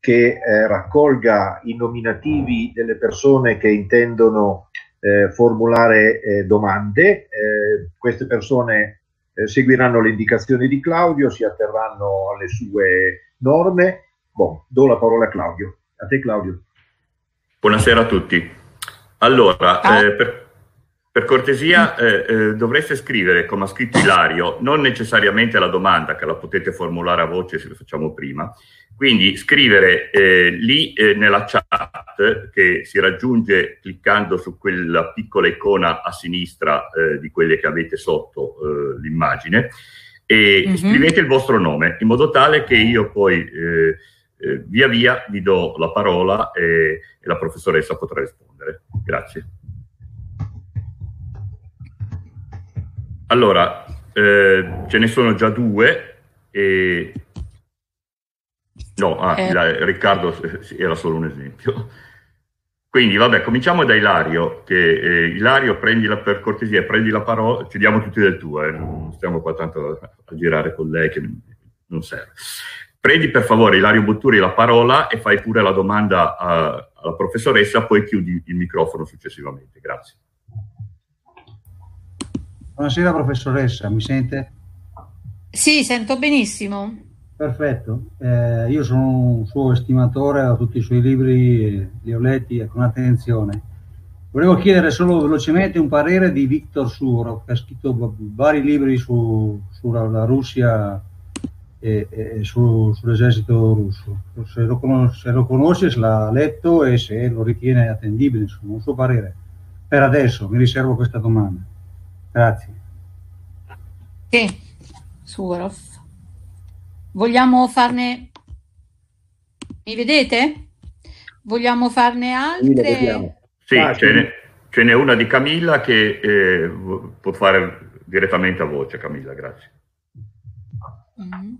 che eh, raccolga i nominativi delle persone che intendono eh, formulare eh, domande. Eh, queste persone eh, seguiranno le indicazioni di Claudio, si atterranno alle sue norme. Bon, do la parola a Claudio. A te Claudio. Buonasera a tutti. Allora, ah. eh, per, per, cortesia dovreste scrivere, come ha scritto Ilario, non necessariamente la domanda che la potete formulare a voce se lo facciamo prima, quindi scrivere eh, lì eh, nella chat che si raggiunge cliccando su quella piccola icona a sinistra eh, di quelle che avete sotto eh, l'immagine e mm-hmm. scrivete il vostro nome in modo tale che io poi eh, eh, via via vi do la parola e, e la professoressa potrà rispondere. Grazie. Allora, ce ne sono già due. E No, ah, eh. Riccardo eh, era solo un esempio. Quindi vabbè, cominciamo da Ilario, che eh, Ilario prendi per cortesia, prendi la parola, ci diamo tutti del tuo, eh. non stiamo qua tanto a, a girare con lei che non serve. Prendi per favore Ilario Botturi la parola e fai pure la domanda a, alla professoressa, poi chiudi il microfono successivamente, grazie. Buonasera professoressa, mi sente? Sì, sento benissimo. Perfetto, eh, io sono un suo estimatore, ho tutti i suoi libri, li ho letti ecco, con attenzione. Volevo chiedere solo velocemente un parere di Viktor Suro, che ha scritto vari libri su, sulla Russia e, e su, sull'esercito russo. Se lo, conosce, se lo conosce, se l'ha letto e se lo ritiene attendibile, insomma, un suo parere. Per adesso mi riservo questa domanda. Grazie. Sì, Surov. Vogliamo farne... Mi vedete? Vogliamo farne altre? Sì, ah, ce, n'è, ce n'è una di Camilla che eh, può fare direttamente a voce. Camilla, grazie. Mm.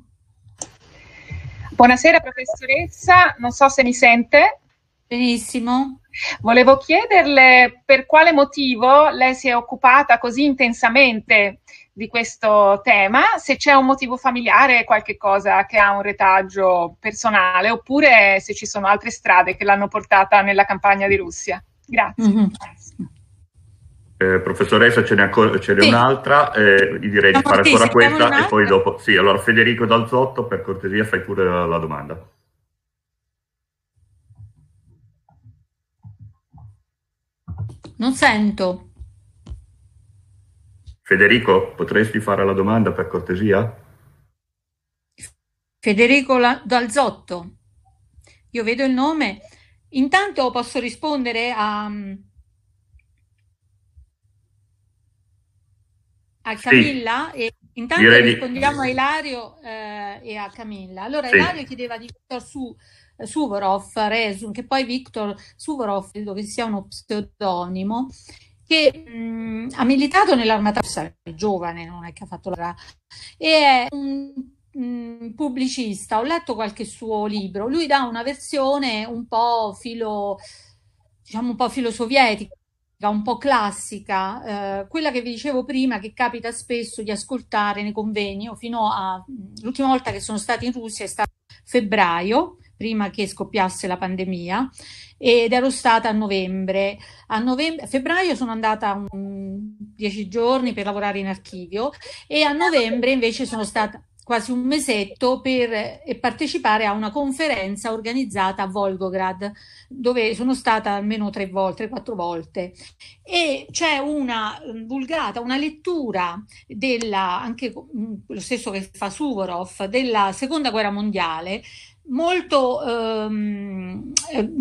Buonasera professoressa, non so se mi sente. Benissimo. Volevo chiederle per quale motivo lei si è occupata così intensamente di questo tema, se c'è un motivo familiare, qualche cosa che ha un retaggio personale, oppure se ci sono altre strade che l'hanno portata nella campagna di Russia. Grazie. Mm-hmm. Eh, professoressa, ce n'è, ancora, ce n'è sì. un'altra, eh, direi di fare ancora questa e poi dopo. Sì, allora Federico Dalzotto, per cortesia, fai pure la, la domanda. Non sento. Federico, potresti fare la domanda per cortesia? Federico Dalzotto, io vedo il nome. Intanto posso rispondere a, mm, a Camilla sì. e intanto Direi rispondiamo di... a Ilario eh, e a Camilla. Allora sì. Ilario chiedeva di Victor su, Suvorov, Resun, che poi Victor Suvorov credo che sia uno pseudonimo che mh, ha militato nell'armata russa, è giovane, non è che ha fatto la... e è un pubblicista, ho letto qualche suo libro, lui dà una versione un po' filo, diciamo un po' filosovietica, un po' classica, eh, quella che vi dicevo prima che capita spesso di ascoltare nei convegni, fino a l'ultima volta che sono stati in Russia è stato febbraio, prima che scoppiasse la pandemia ed ero stata a novembre. A novembre, febbraio sono andata un, dieci giorni per lavorare in archivio e a novembre invece sono stata quasi un mesetto per partecipare a una conferenza organizzata a Volgograd, dove sono stata almeno tre volte, quattro volte. E c'è una vulgata, una lettura della, anche lo stesso che fa Suvorov, della seconda guerra mondiale, molto ehm,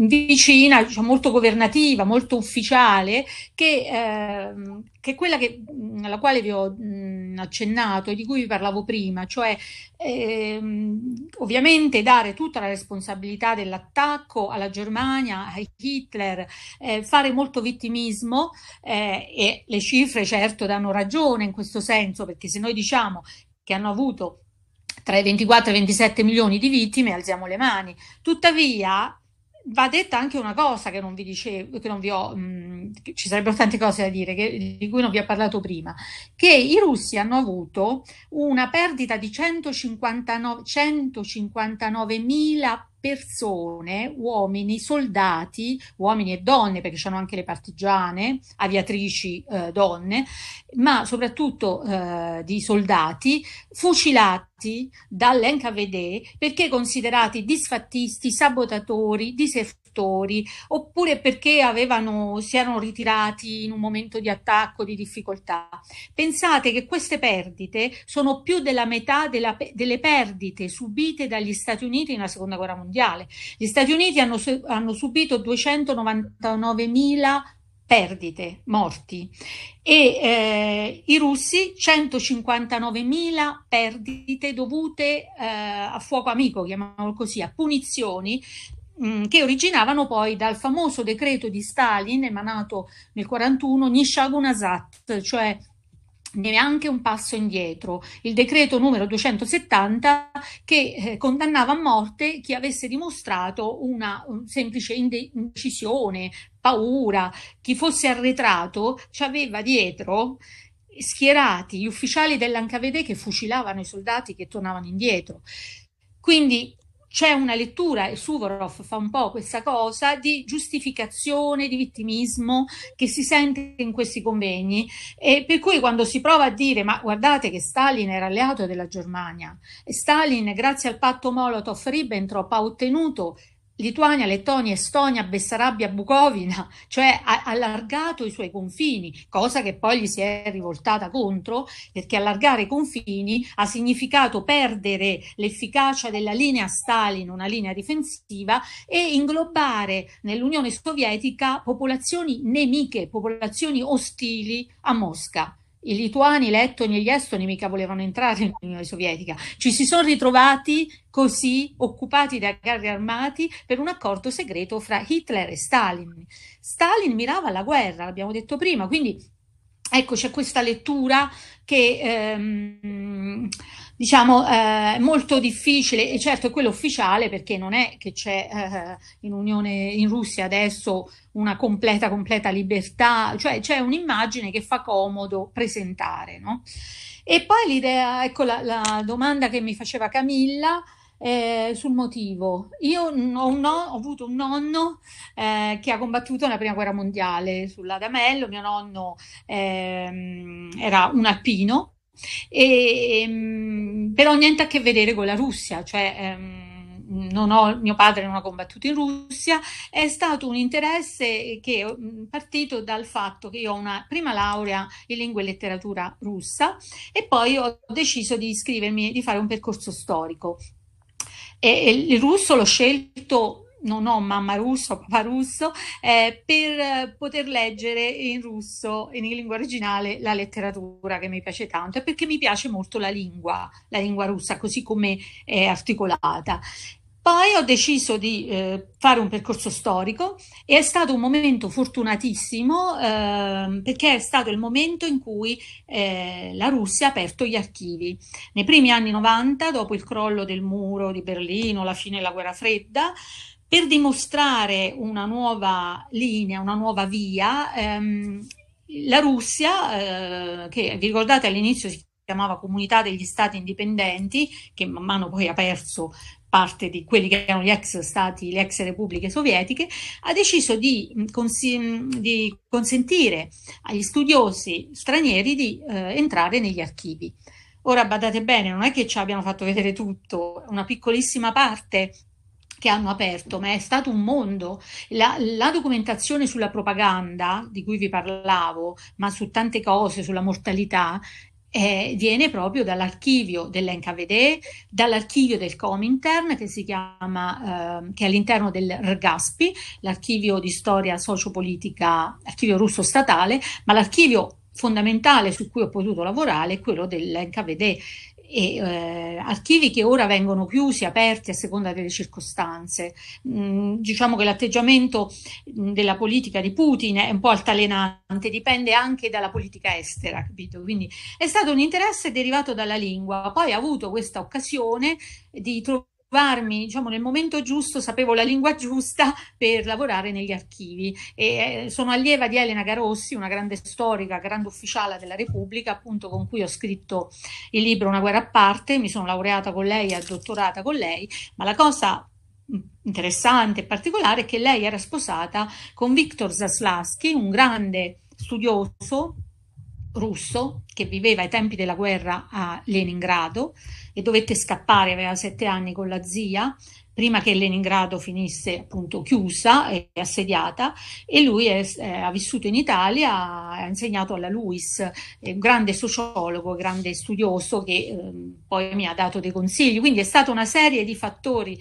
vicina, diciamo, molto governativa, molto ufficiale, che, ehm, che è quella che, alla quale vi ho mh, accennato e di cui vi parlavo prima, cioè ehm, ovviamente dare tutta la responsabilità dell'attacco alla Germania, a Hitler, eh, fare molto vittimismo eh, e le cifre certo danno ragione in questo senso, perché se noi diciamo che hanno avuto tra i 24 e i 27 milioni di vittime, alziamo le mani. Tuttavia, va detta anche una cosa che non vi dicevo, che non vi ho, mh, mm, ci sarebbero tante cose da dire, che, di cui non vi ho parlato prima, che i russi hanno avuto una perdita di 159.000 159 persone, uomini, soldati, uomini e donne, perché c'erano anche le partigiane, aviatrici eh, donne, ma soprattutto eh, di soldati fucilati dall'NKVD perché considerati disfattisti, sabotatori, disef- gestori, oppure perché avevano, si erano ritirati in un momento di attacco, di difficoltà. Pensate che queste perdite sono più della metà della, delle perdite subite dagli Stati Uniti nella Seconda Guerra Mondiale. Gli Stati Uniti hanno, hanno subito 299 mila perdite, morti e eh, i russi 159.000 perdite dovute eh, a fuoco amico, chiamiamolo così, a punizioni Mm, che originavano poi dal famoso decreto di Stalin emanato nel 1941, Nishagunasat, cioè neanche un passo indietro, il decreto numero 270 che eh, condannava a morte chi avesse dimostrato una un semplice indecisione, paura, chi fosse arretrato ci aveva dietro schierati gli ufficiali dell'Ancavede che fucilavano i soldati che tornavano indietro. Quindi c'è una lettura, e Suvorov fa un po' questa cosa, di giustificazione, di vittimismo che si sente in questi convegni e per cui quando si prova a dire ma guardate che Stalin era alleato della Germania e Stalin grazie al patto Molotov-Ribbentrop ha ottenuto Lituania, Lettonia, Estonia, Bessarabia, Bucovina, cioè ha allargato i suoi confini, cosa che poi gli si è rivoltata contro, perché allargare i confini ha significato perdere l'efficacia della linea Stalin, una linea difensiva, e inglobare nell'Unione Sovietica popolazioni nemiche, popolazioni ostili a Mosca i lituani, i lettoni e gli estoni mica volevano entrare in Unione Sovietica, ci si sono ritrovati così occupati da carri armati per un accordo segreto fra Hitler e Stalin. Stalin mirava alla guerra, l'abbiamo detto prima, quindi ecco c'è questa lettura che ehm, diciamo è eh, molto difficile e certo è quello ufficiale perché non è che c'è eh, in, Unione, in Russia adesso una completa, completa libertà, cioè c'è un'immagine che fa comodo presentare. No? E poi l'idea, ecco la, la domanda che mi faceva Camilla. Eh, sul motivo. Io ho, un ho avuto un nonno eh, che ha combattuto nella prima guerra mondiale sull'Adamello. Mio nonno eh, era un alpino, e, ehm, però niente a che vedere con la Russia, cioè. Ehm, ho, mio padre non ha combattuto in Russia, è stato un interesse che è mm, partito dal fatto che io ho una prima laurea in lingua e letteratura russa e poi ho deciso di iscrivermi, di fare un percorso storico. E il russo l'ho scelto non ho mamma russo, papà russo, eh, per poter leggere in russo, in lingua originale, la letteratura che mi piace tanto e perché mi piace molto la lingua, la lingua russa, così come è articolata. Poi ho deciso di eh, fare un percorso storico e è stato un momento fortunatissimo eh, perché è stato il momento in cui eh, la Russia ha aperto gli archivi. Nei primi anni 90, dopo il crollo del muro di Berlino, la fine della guerra fredda, per dimostrare una nuova linea, una nuova via, ehm, la Russia, eh, che vi ricordate all'inizio si chiamava Comunità degli Stati Indipendenti, che man mano poi ha perso parte di quelli che erano gli ex stati, le ex repubbliche sovietiche, ha deciso di, mm, consi- mm, di consentire agli studiosi stranieri di eh, entrare negli archivi. Ora badate bene, non è che ci abbiano fatto vedere tutto, una piccolissima parte che hanno aperto, ma è stato un mondo. La, la, documentazione sulla propaganda di cui vi parlavo, ma su tante cose, sulla mortalità, eh, viene proprio dall'archivio dell'NKVD, dall'archivio del Comintern che si chiama, eh, che è all'interno del RGASPI, l'archivio di storia sociopolitica, archivio russo statale, ma l'archivio fondamentale su cui ho potuto lavorare è quello dell'NKVD e eh, archivi che ora vengono chiusi, aperti a seconda delle circostanze. Mm, diciamo che l'atteggiamento mh, mm, della politica di Putin è un po' altalenante, dipende anche dalla politica estera, capito? Quindi è stato un interesse derivato dalla lingua, poi ha avuto questa occasione di trovare trovarmi diciamo, nel momento giusto, sapevo la lingua giusta per lavorare negli archivi. E, eh, sono allieva di Elena Garossi, una grande storica, grande ufficiale della Repubblica, appunto con cui ho scritto il libro Una guerra a parte, mi sono laureata con lei e dottorata con lei, ma la cosa mm, interessante e particolare è che lei era sposata con Viktor Zaslavsky, un grande studioso russo che viveva ai tempi della guerra a Leningrado e dovette scappare, aveva sette anni con la zia, prima che Leningrado finisse appunto chiusa e assediata e lui è, è, eh, ha vissuto in Italia, ha insegnato alla Luis, un grande sociologo, grande studioso che eh, poi mi ha dato dei consigli, quindi è stata una serie di fattori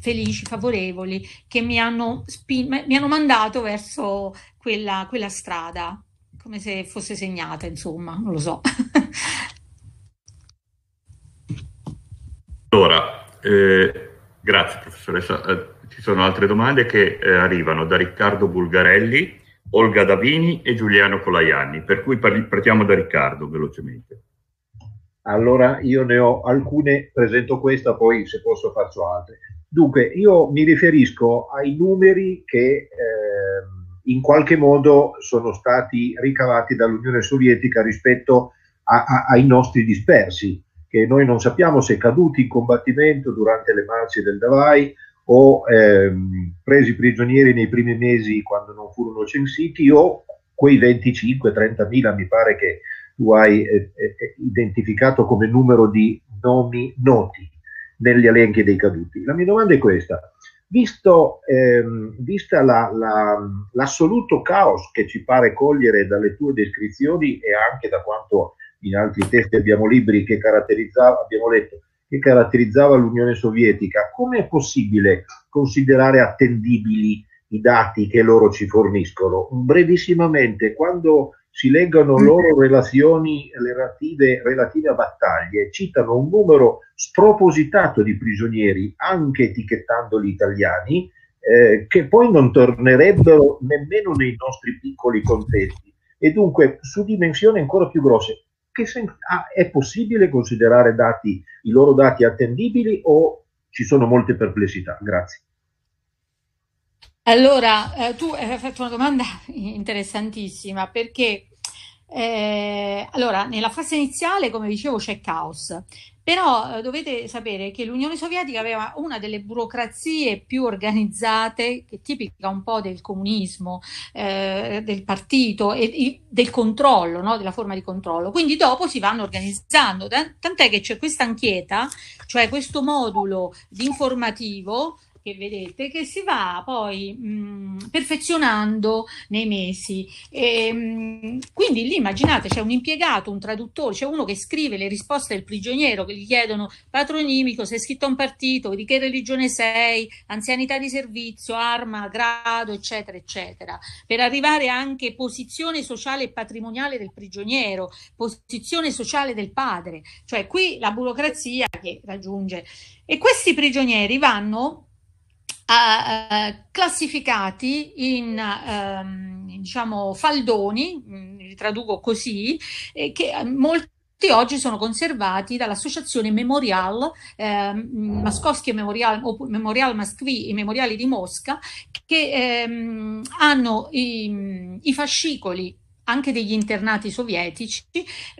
felici, favorevoli che mi hanno, spin- mi hanno mandato verso quella, quella strada come se fosse segnata, insomma, non lo so. allora, eh, grazie professoressa. Eh, ci sono altre domande che eh, arrivano da Riccardo Bulgarelli, Olga Davini e Giuliano Colaianni, per cui parli, partiamo da Riccardo velocemente. Allora io ne ho alcune, presento questa, poi se posso faccio altre. Dunque, io mi riferisco ai numeri che... Eh, in qualche modo sono stati ricavati dall'Unione Sovietica rispetto a, a, ai nostri dispersi, che noi non sappiamo se caduti in combattimento durante le marce del Davai o ehm, presi prigionieri nei primi mesi quando non furono censiti o quei 25-30 mila mi pare che tu hai eh, eh, eh, identificato come numero di nomi noti negli elenchi dei caduti. La mia domanda è questa, Visto, ehm, vista la, la, l'assoluto caos che ci pare cogliere dalle tue descrizioni e anche da quanto in altri testi abbiamo, libri che abbiamo letto, che caratterizzava l'Unione Sovietica, come è possibile considerare attendibili i dati che loro ci forniscono? Brevissimamente, quando si leggono mm. loro relazioni relative, relative a battaglie, citano un numero spropositato di prigionieri, anche etichettandoli italiani, eh, che poi non tornerebbero nemmeno nei nostri piccoli contesti e dunque su dimensioni ancora più grosse. Che sen- ah, è possibile considerare dati, i loro dati attendibili o ci sono molte perplessità? Grazie. Allora, eh, tu hai fatto una domanda interessantissima perché eh, allora, nella fase iniziale, come dicevo, c'è caos, però eh, dovete sapere che l'Unione Sovietica aveva una delle burocrazie più organizzate, che è tipica un po' del comunismo, eh, del partito e, e del controllo, no? della forma di controllo. Quindi dopo si vanno organizzando, tant'è che c'è questa anchieta, cioè questo modulo di informativo che vedete che si va poi mh, mm, perfezionando nei mesi. E, ehm, mh, quindi lì immaginate c'è un impiegato, un traduttore, c'è uno che scrive le risposte del prigioniero che gli chiedono patronimico, se è scritto un partito, di che religione sei, anzianità di servizio, arma, grado, eccetera, eccetera, per arrivare anche posizione sociale e patrimoniale del prigioniero, posizione sociale del padre, cioè qui la burocrazia che raggiunge. E questi prigionieri vanno eh, eh, classificati in ehm, diciamo faldoni, mm, li traduco così, eh, che eh, molti oggi sono conservati dall'associazione Memorial, eh, Maskovsky Memorial, o Memorial Maskvi, i memoriali di Mosca, che ehm, hanno i, i fascicoli anche degli internati sovietici,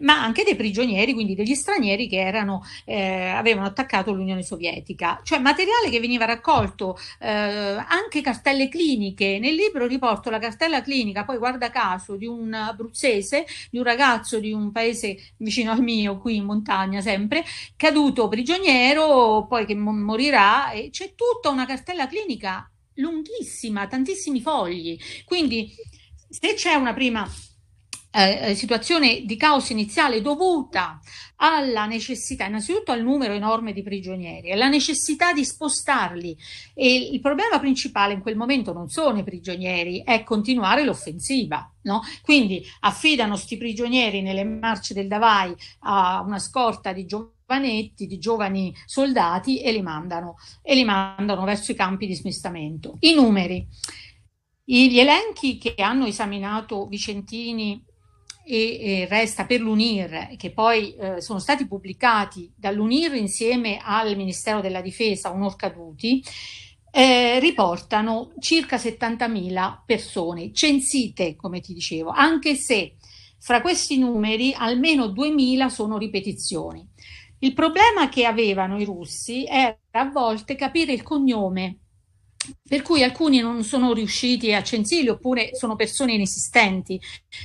ma anche dei prigionieri, quindi degli stranieri che erano, eh, avevano attaccato l'Unione Sovietica. Cioè materiale che veniva raccolto, eh, anche cartelle cliniche. Nel libro riporto la cartella clinica, poi guarda caso, di un abruzzese, di un ragazzo di un paese vicino al mio, qui in montagna sempre, caduto prigioniero, poi che morirà. E c'è tutta una cartella clinica lunghissima, tantissimi fogli. Quindi se c'è una prima eh, eh, situazione di caos iniziale dovuta alla necessità, innanzitutto al numero enorme di prigionieri, alla necessità di spostarli. E il problema principale in quel momento non sono i prigionieri, è continuare l'offensiva. No? Quindi affidano questi prigionieri nelle marce del Davai a una scorta di giovanetti, di giovani soldati e li mandano, e li mandano verso i campi di smistamento. I numeri. gli elenchi che hanno esaminato Vicentini e, resta per l'UNIR, che poi eh, sono stati pubblicati dall'UNIR insieme al Ministero della Difesa, Onor Caduti, eh, riportano circa 70.000 persone censite, come ti dicevo, anche se fra questi numeri almeno 2.000 sono ripetizioni. Il problema che avevano i russi era a volte capire il cognome per cui alcuni non sono riusciti a Censili oppure sono persone inesistenti,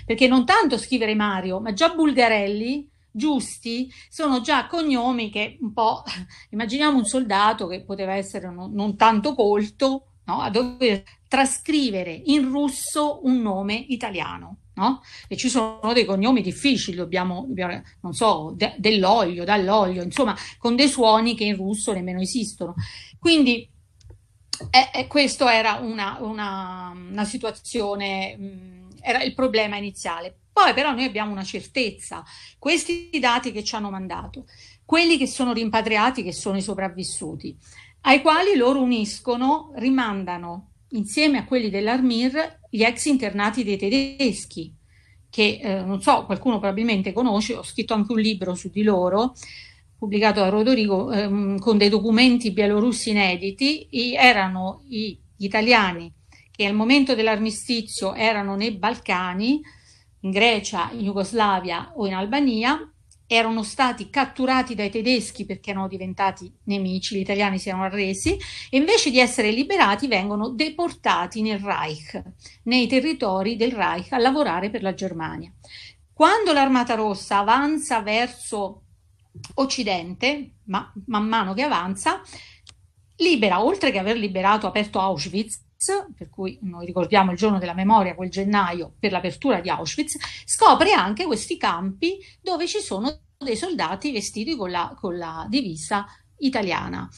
perché non tanto scrivere Mario, ma già Bulgarelli, Giusti, sono già cognomi che un po', immaginiamo un soldato che poteva essere non, non tanto colto, no? a dover trascrivere in russo un nome italiano. No? E ci sono dei cognomi difficili, dobbiamo, dobbiamo non so, de, dell'olio, dall'olio, insomma, con dei suoni che in russo nemmeno esistono. Quindi eh, eh questa era una, una, una situazione, mh, mm, era il problema iniziale. Poi però noi abbiamo una certezza, questi dati che ci hanno mandato, quelli che sono rimpatriati, che sono i sopravvissuti, ai quali loro uniscono, rimandano insieme a quelli dell'Armir gli ex internati dei tedeschi, che eh, non so, qualcuno probabilmente conosce, ho scritto anche un libro su di loro, pubblicato da Rodorigo ehm, con dei documenti bielorussi inediti, i, erano gli italiani che al momento dell'armistizio erano nei Balcani, in Grecia, in Jugoslavia o in Albania, erano stati catturati dai tedeschi perché erano diventati nemici, gli italiani si erano arresi e invece di essere liberati vengono deportati nel Reich, nei territori del Reich a lavorare per la Germania. Quando l'Armata Rossa avanza verso Occidente, ma man mano che avanza, libera, oltre che aver liberato, aperto Auschwitz, per cui noi ricordiamo il giorno della memoria, quel gennaio, per l'apertura di Auschwitz, scopre anche questi campi dove ci sono dei soldati vestiti con la, con la divisa italiana.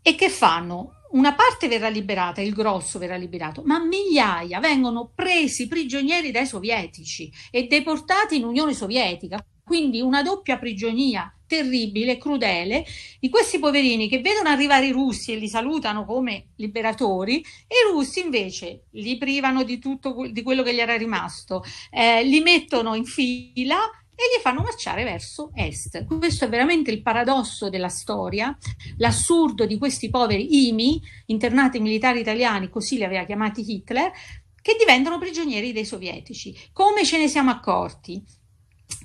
E che fanno? Una parte verrà liberata, il grosso verrà liberato, ma migliaia vengono presi prigionieri dai sovietici e deportati in Unione Sovietica, quindi una doppia prigionia terribile, crudele, di questi poverini che vedono arrivare i russi e li salutano come liberatori e i russi invece li privano di tutto di quello che gli era rimasto, eh, li mettono in fila e li fanno marciare verso est. Questo è veramente il paradosso della storia, l'assurdo di questi poveri IMI, internati militari italiani, così li aveva chiamati Hitler, che diventano prigionieri dei sovietici. Come ce ne siamo accorti?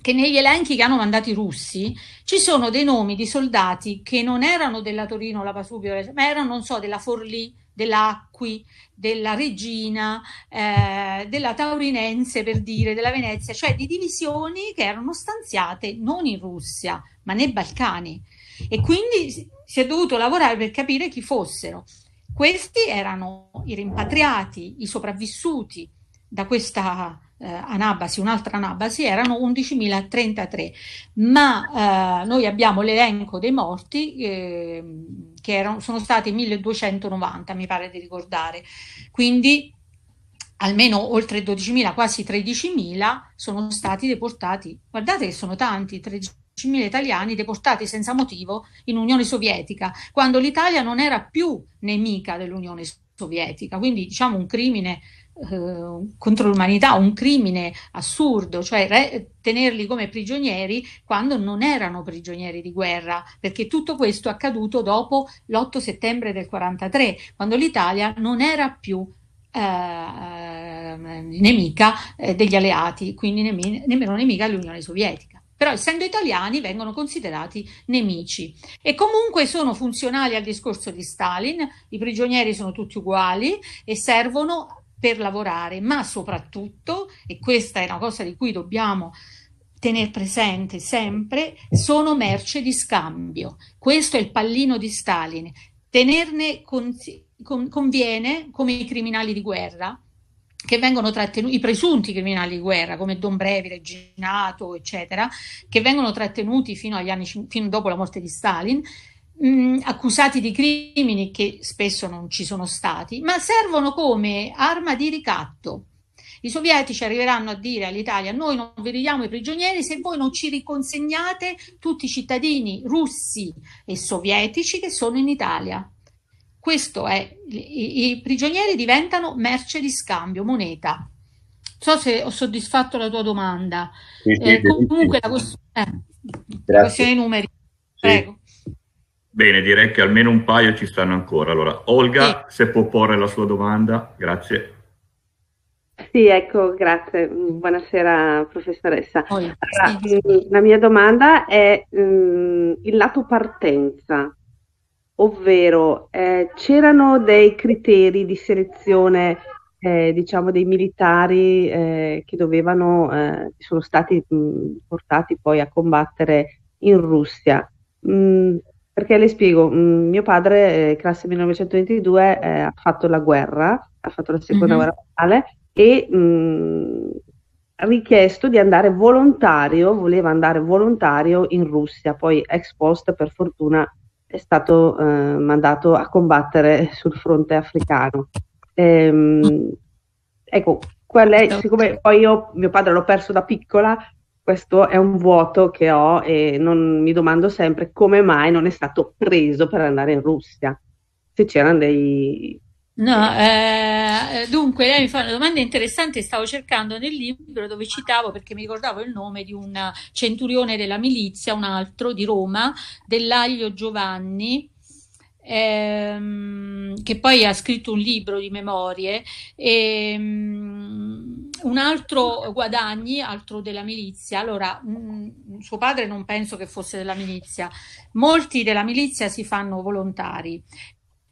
che negli elenchi che hanno mandato i russi ci sono dei nomi di soldati che non erano della Torino o la Pasubio, ma erano, non so, della Forlì, dell'Acqui, della Regina, eh, della Taurinense per dire, della Venezia, cioè di divisioni che erano stanziate non in Russia, ma nei Balcani. E quindi si è dovuto lavorare per capire chi fossero. Questi erano i rimpatriati, i sopravvissuti da questa eh, anabasi, un'altra anabasi, erano 11.033, ma eh, noi abbiamo l'elenco dei morti eh, che erano, sono stati 1.290, mi pare di ricordare, quindi almeno oltre 12.000, quasi 13.000 sono stati deportati. Guardate che sono tanti, 13.000. 10.000 italiani deportati senza motivo in Unione Sovietica, quando l'Italia non era più nemica dell'Unione Sovietica, quindi diciamo un crimine eh, contro l'umanità, un crimine assurdo, cioè re- tenerli come prigionieri quando non erano prigionieri di guerra, perché tutto questo è accaduto dopo l'8 settembre del 43, quando l'Italia non era più eh, nemica eh, degli alleati, quindi nemi- nemmeno nemica dell'Unione Sovietica però essendo italiani vengono considerati nemici e comunque sono funzionali al discorso di Stalin, i prigionieri sono tutti uguali e servono per lavorare, ma soprattutto, e questa è una cosa di cui dobbiamo tenere presente sempre, sono merce di scambio. Questo è il pallino di Stalin. Tenerne con, con, conviene come i criminali di guerra, che vengono trattenuti, i presunti criminali di guerra come Don Brevi, Reginato, eccetera, che vengono trattenuti fino, anni, fino dopo la morte di Stalin mh, mm, accusati di crimini che spesso non ci sono stati, ma servono come arma di ricatto. I sovietici arriveranno a dire all'Italia noi non vi ridiamo i prigionieri se voi non ci riconsegnate tutti i cittadini russi e sovietici che sono in Italia. Questo è, i, i prigionieri diventano merce di scambio, moneta. Non so se ho soddisfatto la tua domanda. Sì, sì, eh, comunque eh, sì. la, questione, eh, numeri. Prego. Bene, direi che almeno un paio ci stanno ancora. Allora, Olga, sì. se può porre la sua domanda, grazie. Sì, ecco, grazie. Mm, buonasera professoressa. allora, mm, la mia domanda è um, il lato partenza, ovvero eh, c'erano dei criteri di selezione eh, diciamo dei militari eh, che dovevano, eh, sono stati mh, portati poi a combattere in Russia. Mh, perché le spiego, mm, mio padre, eh, classe 1922, eh, ha fatto la guerra, ha fatto la seconda mm-hmm. guerra mondiale e mh, mm, ha richiesto di andare volontario, voleva andare volontario in Russia, poi ex post per fortuna è stato eh, mandato a combattere sul fronte africano. Ehm, ecco, qual è, siccome poi io mio padre l'ho perso da piccola, questo è un vuoto che ho e non, mi domando sempre come mai non è stato preso per andare in Russia, se c'erano dei... No, eh, dunque lei mi fa una domanda interessante, stavo cercando nel libro dove citavo perché mi ricordavo il nome di un centurione della milizia, un altro di Roma, dell'Aglio Giovanni, ehm, che poi ha scritto un libro di memorie, e, ehm, un altro Guadagni, altro della milizia, allora mh, mm, mm, suo padre non penso che fosse della milizia, molti della milizia si fanno volontari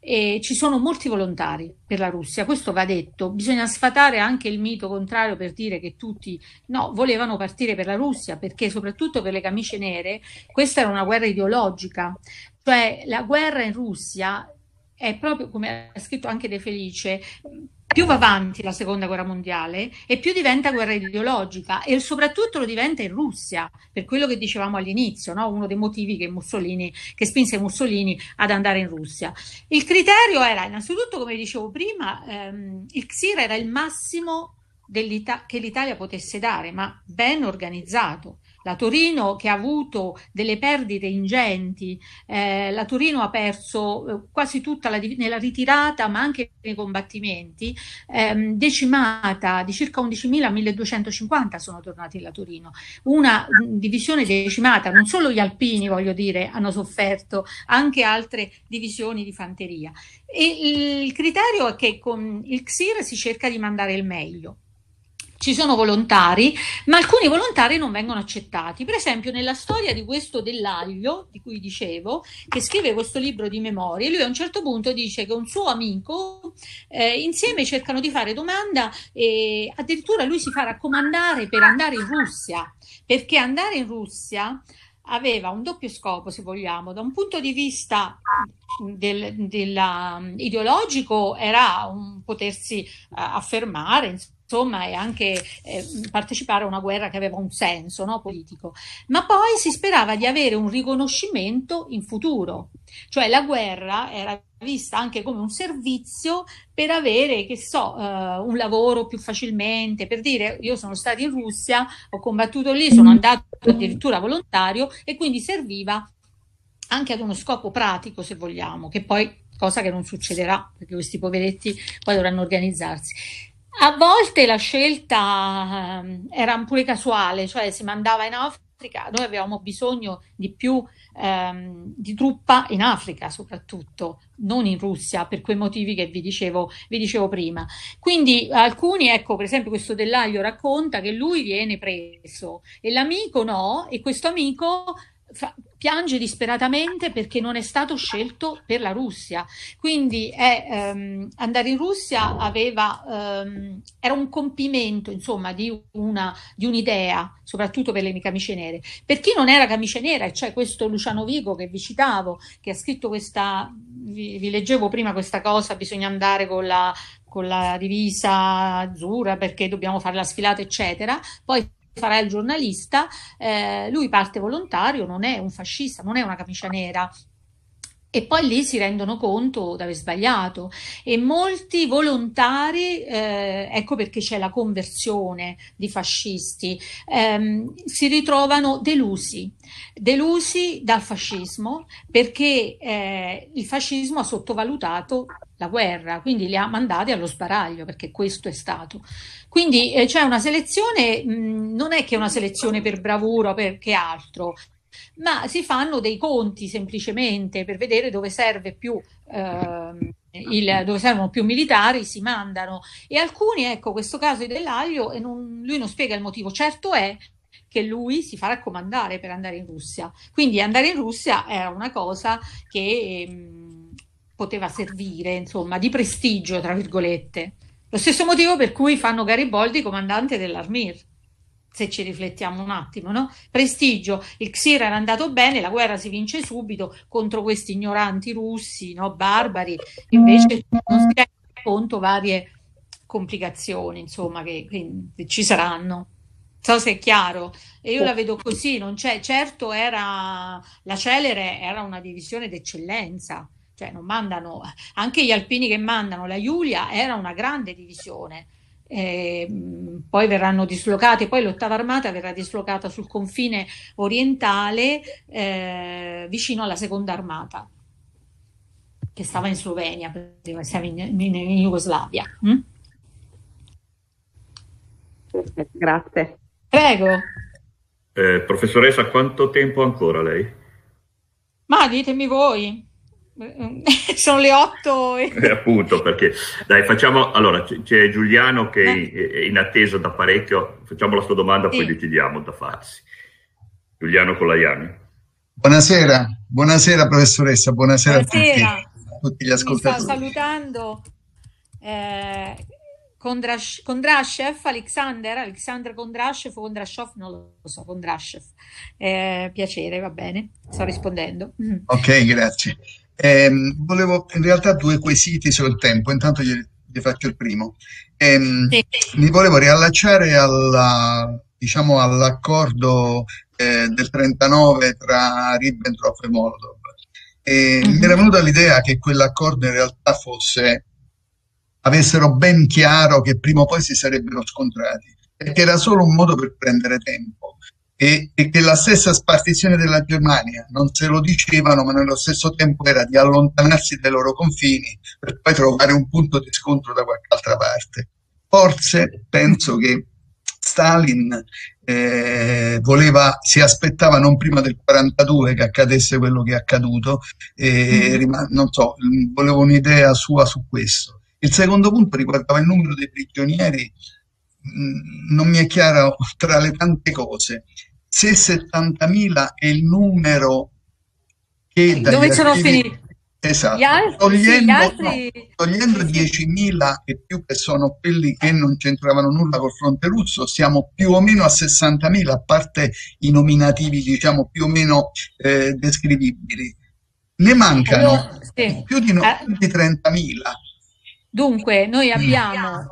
e ci sono molti volontari per la Russia, questo va detto. Bisogna sfatare anche il mito contrario per dire che tutti no, volevano partire per la Russia, perché soprattutto per le camicie nere questa era una guerra ideologica, cioè la guerra in Russia è proprio come ha scritto anche De Felice più va avanti la seconda guerra mondiale e più diventa guerra ideologica e soprattutto lo diventa in Russia, per quello che dicevamo all'inizio, no? uno dei motivi che, Mussolini, che spinse Mussolini ad andare in Russia. Il criterio era innanzitutto, come dicevo prima, ehm, il XIR era il massimo che l'Italia potesse dare, ma ben organizzato. La Torino che ha avuto delle perdite ingenti, eh, la Torino ha perso eh, quasi tutta la, nella ritirata ma anche nei combattimenti, ehm, decimata di circa 11.000, 1.250 sono tornati la Torino. Una mm, divisione decimata, non solo gli alpini voglio dire hanno sofferto, anche altre divisioni di fanteria. E il criterio è che con il XIR si cerca di mandare il meglio ci sono volontari, ma alcuni volontari non vengono accettati. Per esempio, nella storia di questo dell'aglio, di cui dicevo, che scrive questo libro di memorie, lui a un certo punto dice che un suo amico eh, insieme cercano di fare domanda e addirittura lui si fa raccomandare per andare in Russia, perché andare in Russia aveva un doppio scopo, se vogliamo, da un punto di vista del, della, mm, ideologico era un potersi uh, affermare, insomma, insomma, e anche eh, partecipare a una guerra che aveva un senso no, politico. Ma poi si sperava di avere un riconoscimento in futuro, cioè la guerra era vista anche come un servizio per avere, che so, eh, un lavoro più facilmente, per dire io sono stato in Russia, ho combattuto lì, sono mm. andato addirittura volontario e quindi serviva anche ad uno scopo pratico, se vogliamo, che poi cosa che non succederà, perché questi poveretti poi dovranno organizzarsi. A volte la scelta ehm, era pure casuale, cioè si mandava in Africa, noi avevamo bisogno di più ehm, di truppa in Africa soprattutto, non in Russia per quei motivi che vi dicevo, vi dicevo prima. Quindi alcuni, ecco per esempio questo Dell'Aglio racconta che lui viene preso e l'amico no e questo amico fa, piange disperatamente perché non è stato scelto per la Russia. Quindi è, ehm, andare in Russia aveva, ehm, era un compimento insomma, di, una, di, un'idea, soprattutto per le camicie nere. Per chi non era camicia nera, e c'è cioè questo Luciano Vigo che vi citavo, che ha scritto questa, vi, vi leggevo prima questa cosa, bisogna andare con la, con la divisa azzurra perché dobbiamo fare la sfilata, eccetera. Poi farà il giornalista, eh, lui parte volontario, non è un fascista, non è una camicia nera, e poi lì si rendono conto di aver sbagliato e molti volontari, eh, ecco perché c'è la conversione di fascisti, ehm, si ritrovano delusi, delusi dal fascismo perché eh, il fascismo ha sottovalutato la guerra, quindi li ha mandati allo sbaraglio perché questo è stato. Quindi eh, c'è una selezione, mh, mm, non è che è una selezione per bravura o perché altro, ma si fanno dei conti semplicemente per vedere dove serve più. Eh, il, dove servono più militari si mandano e alcuni, ecco questo caso di Dell'Aglio, non, lui non spiega il motivo, certo è che lui si farà comandare per andare in Russia, quindi andare in Russia era una cosa che mh, ehm, poteva servire, insomma, di prestigio, tra virgolette. Lo stesso motivo per cui fanno Garibaldi comandante dell'Armir, se ci riflettiamo un attimo, no? Prestigio, il Xir era andato bene, la guerra si vince subito contro questi ignoranti russi, no? Barbari, invece non si rende conto varie complicazioni, insomma, che, che ci saranno. so se è chiaro, e io la vedo così, non c'è, certo era, la Celere era una divisione d'eccellenza, cioè non mandano, anche gli alpini che mandano, la Giulia era una grande divisione. Eh, poi verranno dislocati poi l'ottava armata verrà dislocata sul confine orientale eh, vicino alla seconda armata che stava in Slovenia, siamo in, in, in Jugoslavia. Mm? Grazie. Prego. Eh, professoressa, quanto tempo ancora lei? Ma ditemi voi. sono le 8 e... Eh, appunto perché dai facciamo allora c'è Giuliano che è in attesa da parecchio facciamo la sua domanda sì. poi decidiamo da farsi Giuliano Colaiani buonasera buonasera professoressa buonasera, buonasera. A, tutti, a tutti gli ascoltatori mi sta salutando eh, Kondrashev Alexander Alexander Kondrashev Kondrashov non lo so Kondrashev eh, piacere va bene sto rispondendo ok grazie eh, volevo in realtà due quesiti sul tempo, intanto gli, gli faccio il primo. Eh, sì. Mi volevo riallacciare alla, diciamo, all'accordo eh, del 39 tra Ribbentrop e Molotov. E uh-huh. Mi mhm. era venuta l'idea che quell'accordo in realtà fosse, avessero ben chiaro che prima o poi si sarebbero scontrati, perché era solo un modo per prendere tempo e, e, che la stessa spartizione della Germania non se lo dicevano, ma nello stesso tempo era di allontanarsi dai loro confini per poi trovare un punto di scontro da qualche altra parte. Forse penso che Stalin eh, voleva, si aspettava non prima del 42 che accadesse quello che è accaduto, e mm-hmm. rim- non so, volevo un'idea sua su questo. Il secondo punto riguardava il numero dei prigionieri, mm, non mi è chiaro tra le tante cose se 70.000 è il numero che dove archivi, sono finiti esatto, altri, togliendo, altri... no, togliendo 10.000 e più che sono quelli che non c'entravano nulla col fronte russo, siamo più o meno a 60.000, a parte i nominativi diciamo più o meno eh, descrivibili. Ne mancano allora, sì. più di, no, eh. di 30.000. Dunque, noi mm. abbiamo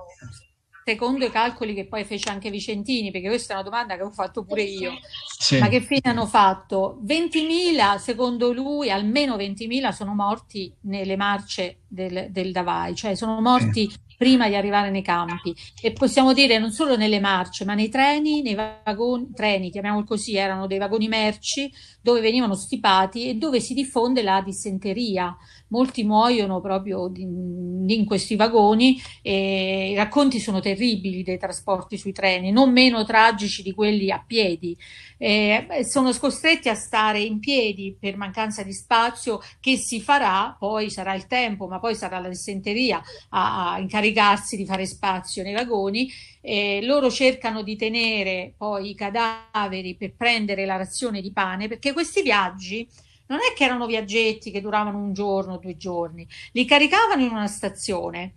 secondo i calcoli che poi fece anche Vicentini, perché questa è una domanda che ho fatto pure io, sì. ma che fine hanno fatto? 20.000, secondo lui, almeno 20.000 sono morti nelle marce del, del Davai, cioè sono morti eh. prima di arrivare nei campi e possiamo dire non solo nelle marce, ma nei treni, nei vagoni, treni, chiamiamoli così, erano dei vagoni merci dove venivano stipati e dove si diffonde la dissenteria molti muoiono proprio in questi vagoni e i racconti sono terribili dei trasporti sui treni, non meno tragici di quelli a piedi. Eh, sono costretti a stare in piedi per mancanza di spazio che si farà, poi sarà il tempo, ma poi sarà la dissenteria a, a incaricarsi di fare spazio nei vagoni. Eh, loro cercano di tenere poi i cadaveri per prendere la razione di pane perché questi viaggi non è che erano viaggetti che duravano un giorno, due giorni, li caricavano in una stazione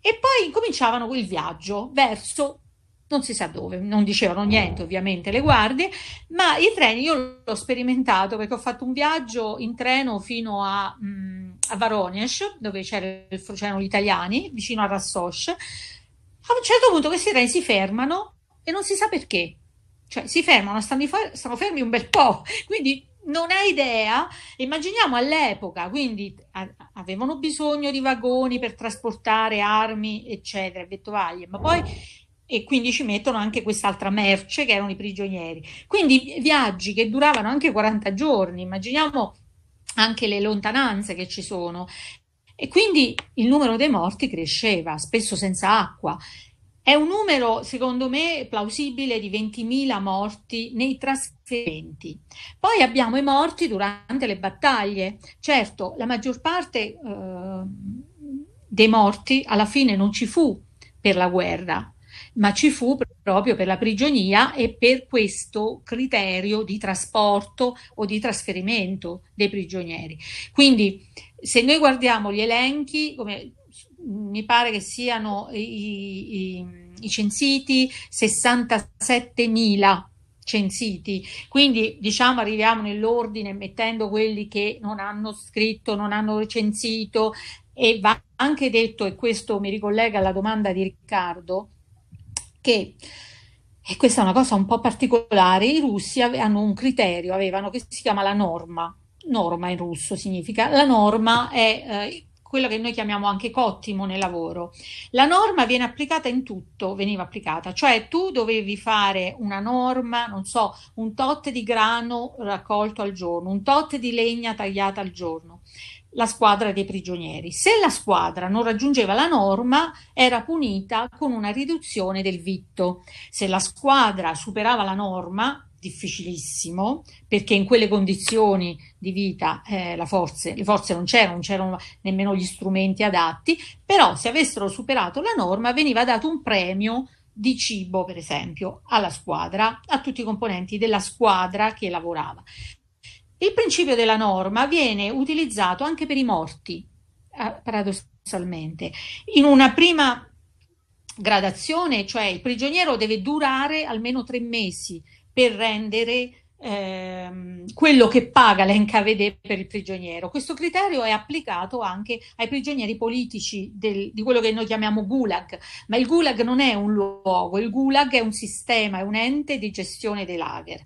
e poi incominciavano il viaggio verso non si sa dove, non dicevano mm. niente ovviamente le guardie, ma i treni io l'ho sperimentato perché ho fatto un viaggio in treno fino a, mh, mm, a Varones, dove c'erano gli italiani, vicino a Rassos. A un certo punto questi treni si fermano e non si sa perché, cioè si fermano, stanno, stanno fermi un bel po', quindi non ha idea, immaginiamo all'epoca, quindi a, avevano bisogno di vagoni per trasportare armi, eccetera, vettovaglie, ma poi e quindi ci mettono anche quest'altra merce che erano i prigionieri. Quindi viaggi che duravano anche 40 giorni, immaginiamo anche le lontananze che ci sono. E quindi il numero dei morti cresceva, spesso senza acqua, è un numero, secondo me, plausibile di 20.000 morti nei trasferimenti. Poi abbiamo i morti durante le battaglie. Certo, la maggior parte eh, dei morti alla fine non ci fu per la guerra, ma ci fu proprio per la prigionia e per questo criterio di trasporto o di trasferimento dei prigionieri. Quindi, se noi guardiamo gli elenchi, come mi pare che siano i, i, i censiti 67.000 censiti. Quindi diciamo arriviamo nell'ordine mettendo quelli che non hanno scritto, non hanno recensito e va anche detto, e questo mi ricollega alla domanda di Riccardo, che e questa è una cosa un po' particolare, i russi avevano un criterio, avevano che si chiama la norma. Norma in russo significa la norma è eh, quello che noi chiamiamo anche cottimo nel lavoro. La norma viene applicata in tutto, veniva applicata, cioè tu dovevi fare una norma, non so, un tot di grano raccolto al giorno, un tot di legna tagliata al giorno la squadra dei prigionieri. Se la squadra non raggiungeva la norma, era punita con una riduzione del vitto. Se la squadra superava la norma, difficilissimo perché in quelle condizioni di vita eh, forze, le forze non c'erano, non c'erano nemmeno gli strumenti adatti, però se avessero superato la norma veniva dato un premio di cibo, per esempio, alla squadra, a tutti i componenti della squadra che lavorava. Il principio della norma viene utilizzato anche per i morti, eh, paradossalmente. In una prima gradazione, cioè il prigioniero deve durare almeno tre mesi per rendere ehm, quello che paga l'NKVD per il prigioniero. Questo criterio è applicato anche ai prigionieri politici del, di quello che noi chiamiamo Gulag, ma il Gulag non è un luogo, il Gulag è un sistema, è un ente di gestione dei lager.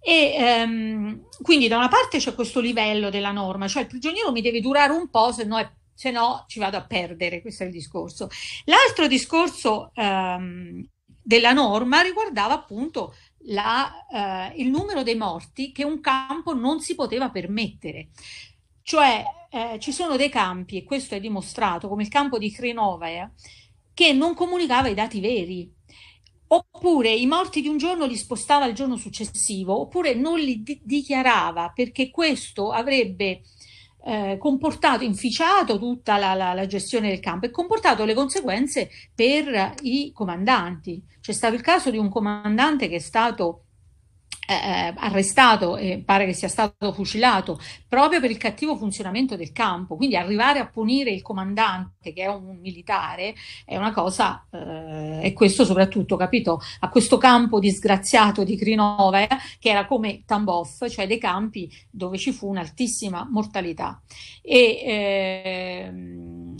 E ehm, quindi da una parte c'è questo livello della norma, cioè il prigioniero mi deve durare un po', se no è se no ci vado a perdere, questo è il discorso. L'altro discorso ehm, della norma riguardava appunto la, eh, il numero dei morti che un campo non si poteva permettere. Cioè eh, ci sono dei campi, e questo è dimostrato, come il campo di Krenovaya, che non comunicava i dati veri. Oppure i morti di un giorno li spostava al giorno successivo, oppure non li di- dichiarava perché questo avrebbe eh, comportato, inficiato tutta la, la, la, gestione del campo e comportato le conseguenze per i comandanti. C'è stato il caso di un comandante che è stato eh, eh, arrestato e pare che sia stato fucilato proprio per il cattivo funzionamento del campo. Quindi arrivare a punire il comandante, che è un militare, è una cosa, eh, e questo soprattutto, capito, a questo campo disgraziato di Crinova, che era come Tamboff, cioè dei campi dove ci fu un'altissima mortalità. E, eh,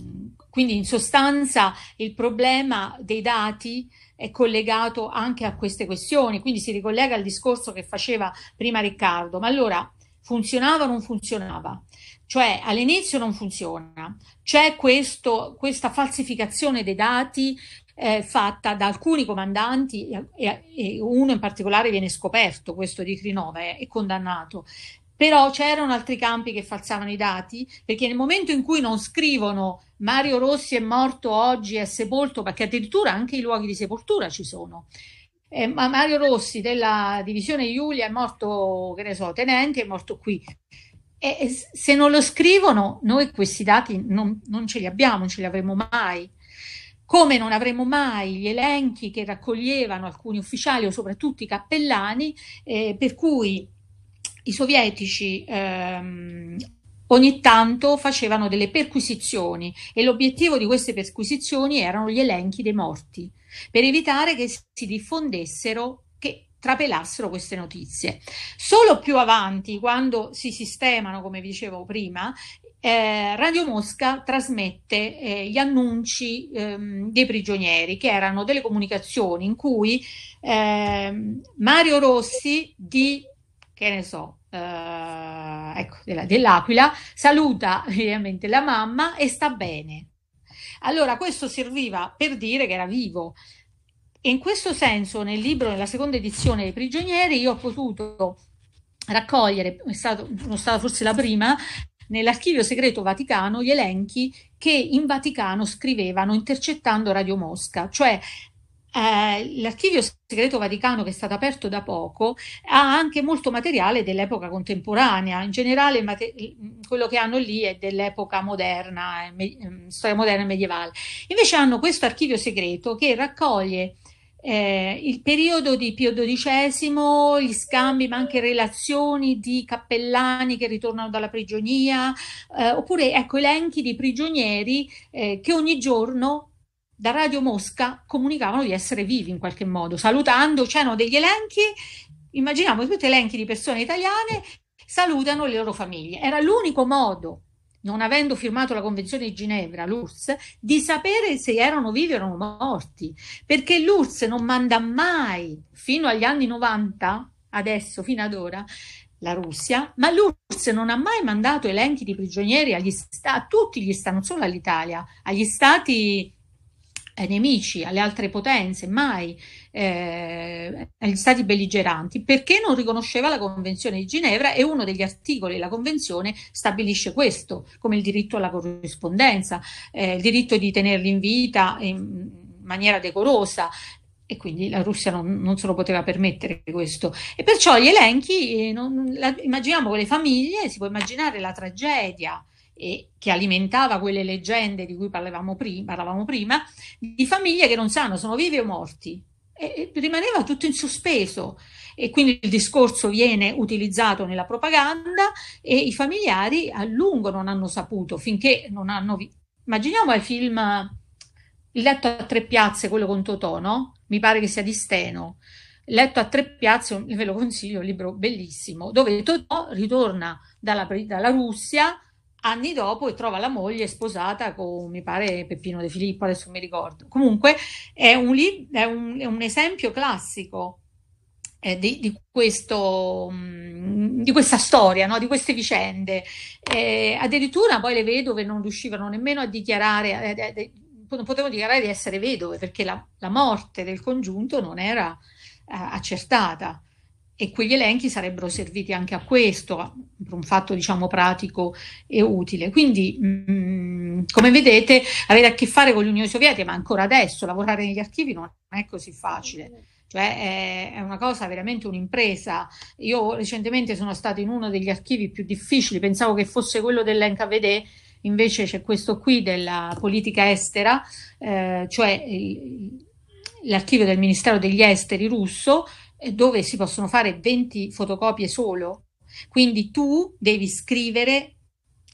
quindi in sostanza il problema dei dati è collegato anche a queste questioni, quindi si ricollega al discorso che faceva prima Riccardo. Ma allora funzionava o non funzionava? Cioè all'inizio non funziona, c'è questo, questa falsificazione dei dati eh, fatta da alcuni comandanti e, e, uno in particolare viene scoperto, questo di Crinova, e condannato però c'erano altri campi che falsavano i dati, perché nel momento in cui non scrivono Mario Rossi è morto oggi, è sepolto, perché addirittura anche i luoghi di sepoltura ci sono. Eh, ma Mario Rossi della divisione Giulia è morto, che ne so, tenente, è morto qui. E se non lo scrivono, noi questi dati non, non ce li abbiamo, non ce li avremo mai. Come non avremo mai gli elenchi che raccoglievano alcuni ufficiali o soprattutto i cappellani, eh, per cui i sovietici ehm, ogni tanto facevano delle perquisizioni e l'obiettivo di queste perquisizioni erano gli elenchi dei morti per evitare che si diffondessero, trapelassero queste notizie. Solo più avanti, quando si sistemano, come dicevo prima, eh, Radio Mosca trasmette eh, gli annunci ehm, dei prigionieri, che erano delle comunicazioni in cui ehm, Mario Rossi di che ne so, eh, ecco, della, dell'aquila, saluta ovviamente la mamma e sta bene. Allora questo serviva per dire che era vivo. in questo senso nel libro, nella seconda edizione dei prigionieri, io ho potuto raccogliere, stato, sono stata forse la prima, nell'archivio segreto vaticano gli elenchi che in Vaticano scrivevano intercettando Radio Mosca, cioè eh, l'archivio segreto vaticano che è stato aperto da poco ha anche molto materiale dell'epoca contemporanea, in generale mate- mm, quello che hanno lì è dell'epoca moderna, eh, me- mm, storia moderna e medievale. Invece hanno questo archivio segreto che raccoglie eh, il periodo di Pio XII, gli scambi, ma anche relazioni di cappellani che ritornano dalla prigionia, eh, oppure ecco, elenchi di prigionieri eh, che ogni giorno da Radio Mosca comunicavano di essere vivi in qualche modo, salutando, c'erano degli elenchi, immaginiamo tutti elenchi di persone italiane, salutano le loro famiglie. Era l'unico modo, non avendo firmato la Convenzione di Ginevra, l'URSS, di sapere se erano vivi o erano morti, perché l'URSS non manda mai, fino agli anni 90, adesso, fino ad ora, la Russia, ma l'URSS non ha mai mandato elenchi di prigionieri agli sta- a tutti gli stati, non solo all'Italia, agli stati ai nemici, alle altre potenze, mai eh, agli stati belligeranti, perché non riconosceva la Convenzione di Ginevra e uno degli articoli della Convenzione stabilisce questo, come il diritto alla corrispondenza, eh, il diritto di tenerli in vita in maniera decorosa, e quindi la Russia non, non, se lo poteva permettere questo. E perciò gli elenchi, eh, non, la, immaginiamo con le famiglie, si può immaginare la tragedia e che alimentava quelle leggende di cui parlavamo prima, parlavamo prima di famiglie che non sanno sono vive o morti. e rimaneva tutto in sospeso e quindi il discorso viene utilizzato nella propaganda e i familiari a lungo non hanno saputo finché non hanno... Vi- Immaginiamo il film Il letto a tre piazze, quello con Totò, no? Mi pare che sia di Steno. Letto a tre piazze, ve lo consiglio, un libro bellissimo, dove Totò ritorna dalla, dalla Russia anni dopo e trova la moglie sposata con, mi pare, Peppino De Filippo, adesso mi ricordo. Comunque è un, li- è un, è un esempio classico eh, di, di, questo, mm, di, questa storia, no? di queste vicende. Eh, addirittura poi le vedove non riuscivano nemmeno a dichiarare, eh, eh, eh non potevano dichiarare di essere vedove perché la, la morte del congiunto non era eh, accertata e quegli elenchi sarebbero serviti anche a questo, per un fatto diciamo pratico e utile. Quindi, mh, mm, come vedete, avere a che fare con l'Unione Sovietica, ma ancora adesso lavorare negli archivi non è così facile. Cioè è, una cosa veramente un'impresa. Io recentemente sono stato in uno degli archivi più difficili, pensavo che fosse quello dell'NKVD, invece c'è questo qui della politica estera, eh, cioè l'archivio del Ministero degli Esteri russo, dove si possono fare 20 fotocopie solo. Quindi tu devi scrivere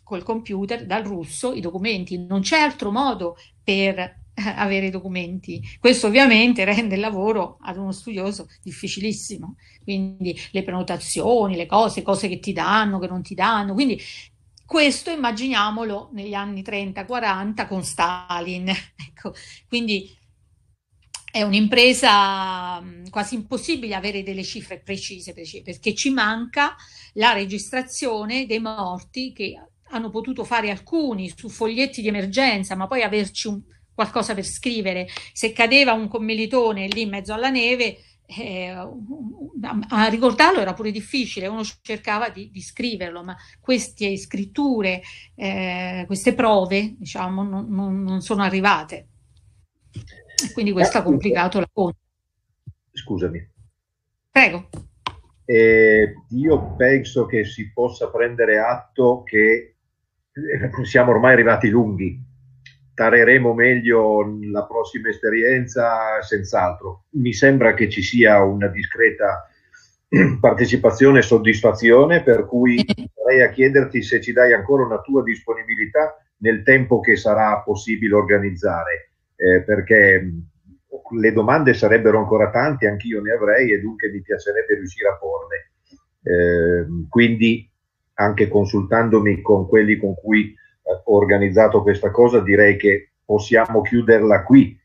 col computer dal russo i documenti, non c'è altro modo per eh, avere i documenti. Questo ovviamente rende il lavoro ad uno studioso difficilissimo, quindi le prenotazioni, le cose, cose che ti danno, che non ti danno, quindi questo immaginiamolo negli anni 30-40 con Stalin, ecco, quindi è un'impresa quasi impossibile avere delle cifre precise, precise perché ci manca la registrazione dei morti che hanno potuto fare alcuni su foglietti di emergenza, ma poi averci un, qualcosa per scrivere. Se cadeva un commilitone lì in mezzo alla neve, eh, a ricordarlo era pure difficile, uno cercava di, di scriverlo, ma queste scritture, eh, queste prove, diciamo, non, non sono arrivate. Quindi questo ha complicato la cosa. Scusami. Prego. Eh, io penso che si possa prendere atto che eh, siamo ormai arrivati lunghi. Tareremo meglio la prossima esperienza, senz'altro. Mi sembra che ci sia una discreta eh, partecipazione e soddisfazione, per cui vorrei a chiederti se ci dai ancora una tua disponibilità nel tempo che sarà possibile organizzare eh, perché le domande sarebbero ancora tante, anch'io ne avrei e dunque mi piacerebbe riuscire a porle. Eh, quindi anche consultandomi con quelli con cui eh, ho organizzato questa cosa, direi che possiamo chiuderla qui.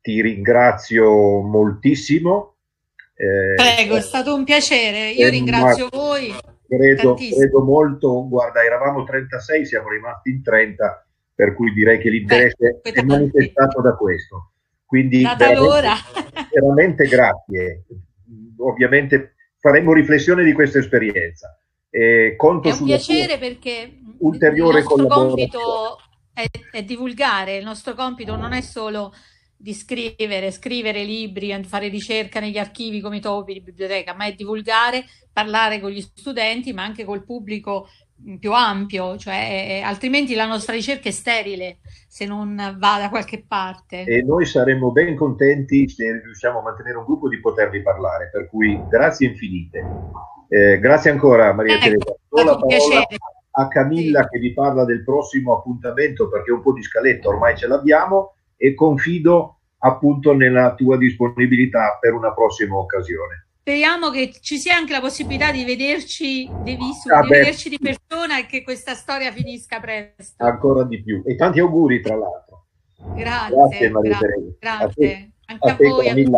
Ti ringrazio moltissimo. Eh, Prego, è eh, stato un piacere. Io eh, ringrazio voi. Credo, credo molto. Guarda, eravamo 36, siamo rimasti in 30 per cui direi che l'interesse Beh, è manifestato da questo. Quindi da allora. veramente grazie. Ovviamente faremo riflessione di questa esperienza. Eh, conto è un piacere perché ulteriore il nostro compito è, è, divulgare, il nostro compito non è solo di scrivere, scrivere libri, fare ricerca negli archivi come i topi di biblioteca, ma è divulgare, parlare con gli studenti, ma anche col pubblico Mm, più ampio, cioè, eh, eh, altrimenti la nostra ricerca è sterile se non va da qualche parte. E noi saremmo ben contenti se riusciamo a mantenere un gruppo di potervi parlare, per cui grazie infinite. Eh, grazie ancora Maria eh, Teresa. Do la a Camilla sì. che vi parla del prossimo appuntamento perché un po' di scaletto ormai ce l'abbiamo e confido appunto nella tua disponibilità per una prossima occasione. Speriamo che ci sia anche la possibilità di vederci, di, visu, ah, di vederci di persona e che questa storia finisca presto. Ancora di più. E tanti auguri, tra l'altro. Grazie, grazie Maria grazie, Teresa. Grazie. A te, anche a, a te, voi.